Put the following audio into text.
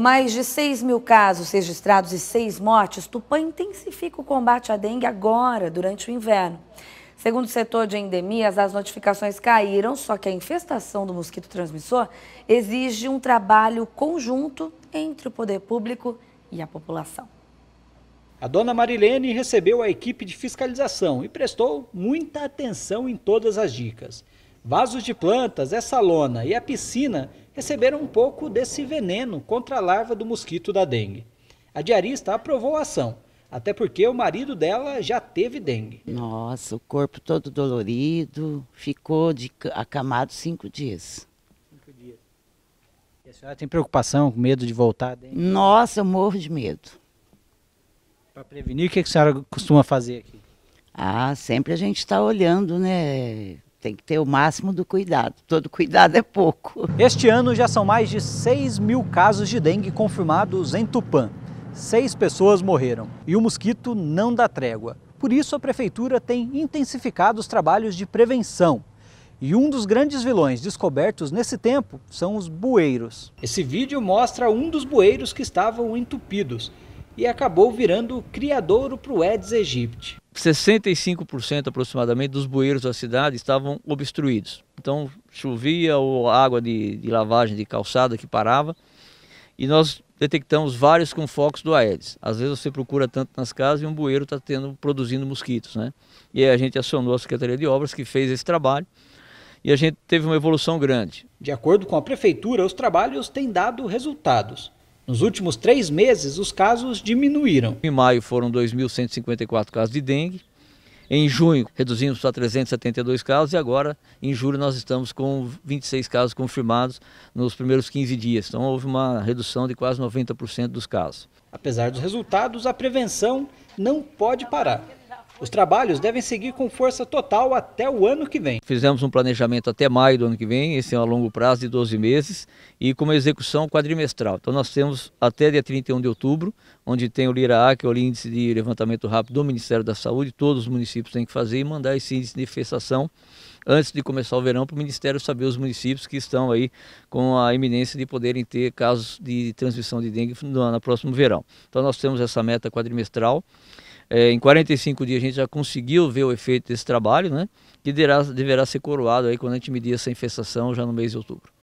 Mais de 6 mil casos registrados e 6 mortes, Tupã intensifica o combate à dengue agora, durante o inverno. Segundo o setor de endemias, as notificações caíram, só que a infestação do mosquito transmissor exige um trabalho conjunto entre o poder público e a população. A dona Marilene recebeu a equipe de fiscalização e prestou muita atenção em todas as dicas. Vasos de plantas, essa lona e a piscina receberam um pouco desse veneno contra a larva do mosquito da dengue. A diarista aprovou a ação, até porque o marido dela já teve dengue. Nossa, o corpo todo dolorido, ficou de, acamado cinco dias. Cinco dias. E a senhora tem preocupação, medo de voltar? Dengue? Nossa, eu morro de medo. Para prevenir, o que a senhora costuma fazer aqui? Ah, sempre a gente está olhando, né? tem que ter o máximo do cuidado. Todo cuidado é pouco. Este ano já são mais de 6 mil casos de dengue confirmados em Tupã. Seis pessoas morreram e o mosquito não dá trégua. Por isso, a prefeitura tem intensificado os trabalhos de prevenção. E um dos grandes vilões descobertos nesse tempo são os bueiros. Esse vídeo mostra um dos bueiros que estavam entupidos e acabou virando criadouro para o Aedes aegypti. 65% aproximadamente dos bueiros da cidade estavam obstruídos. Então chovia ou água de, de lavagem de calçada que parava e nós detectamos vários com focos do Aedes. Às vezes você procura tanto nas casas e um bueiro está produzindo mosquitos, né? E aí a gente acionou a Secretaria de Obras que fez esse trabalho e a gente teve uma evolução grande. De acordo com a prefeitura, os trabalhos têm dado resultados. Nos últimos três meses, os casos diminuíram. Em maio foram 2.154 casos de dengue, em junho, reduzimos para 372 casos e agora, em julho, nós estamos com 26 casos confirmados nos primeiros 15 dias. Então, houve uma redução de quase 90% dos casos. Apesar dos resultados, a prevenção não pode parar. Os trabalhos devem seguir com força total até o ano que vem. Fizemos um planejamento até maio do ano que vem, esse é um longo prazo de 12 meses, e com uma execução quadrimestral. Então nós temos até dia 31 de outubro, onde tem o Lira A que é o índice de levantamento rápido do Ministério da Saúde, todos os municípios têm que fazer e mandar esse índice de infestação antes de começar o verão para o Ministério saber os municípios que estão aí com a iminência de poderem ter casos de transmissão de dengue no, no próximo verão. Então nós temos essa meta quadrimestral. É, em 45 dias a gente já conseguiu ver o efeito desse trabalho, né? Que deverá, deverá ser coroado aí quando a gente medir essa infestação já no mês de outubro.